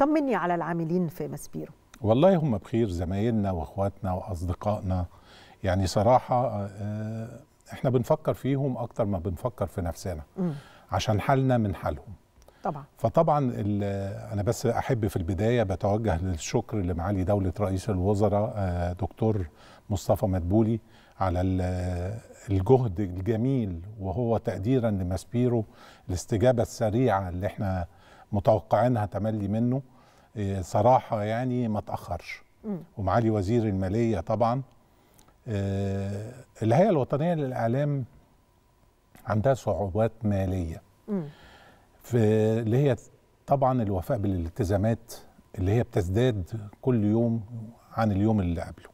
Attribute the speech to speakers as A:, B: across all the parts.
A: طمني على العاملين في مسبيرو والله هم بخير زمايلنا واخواتنا واصدقائنا يعني صراحه آه، احنا بنفكر فيهم اكتر ما بنفكر في نفسنا م. عشان حالنا من حالهم طبعا فطبعا انا بس احب في البدايه بتوجه للشكر لمعالي دوله رئيس الوزراء آه، دكتور مصطفى مدبولي على الجهد الجميل وهو تقديرا لمسبيرو الاستجابه السريعه اللي احنا متوقعينها تملي منه آه، صراحه يعني ما تاخرش ومعالي وزير الماليه طبعا آه، الهيئه الوطنيه للاعلام عندها صعوبات ماليه في اللي هي طبعا الوفاء بالالتزامات اللي هي بتزداد كل يوم عن اليوم اللي قبله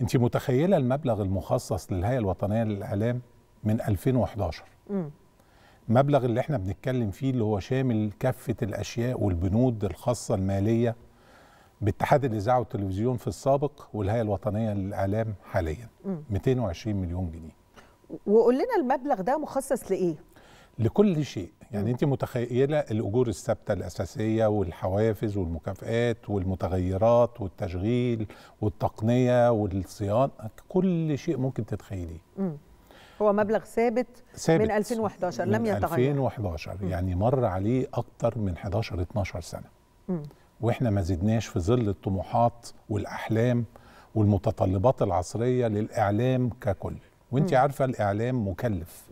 A: انت متخيله المبلغ المخصص للهيئه الوطنيه للاعلام من 2011 م. المبلغ اللي احنا بنتكلم فيه اللي هو شامل كافة الأشياء والبنود الخاصة المالية باتحاد الإذاعة والتلفزيون في السابق والهيئة الوطنية للإعلام حاليا م. 220 مليون جنيه وقول لنا المبلغ ده مخصص لإيه؟ لكل شيء يعني انت متخيله الاجور الثابته الاساسيه والحوافز والمكافئات والمتغيرات والتشغيل والتقنيه والصيانه كل شيء ممكن تتخيليه هو مبلغ ثابت, ثابت من 2011 لم يتغير 2011 م. يعني مر عليه اكتر من 11 12 سنه م. واحنا ما زدناش في ظل الطموحات والاحلام والمتطلبات العصريه للاعلام ككل وانت عارفه الاعلام مكلف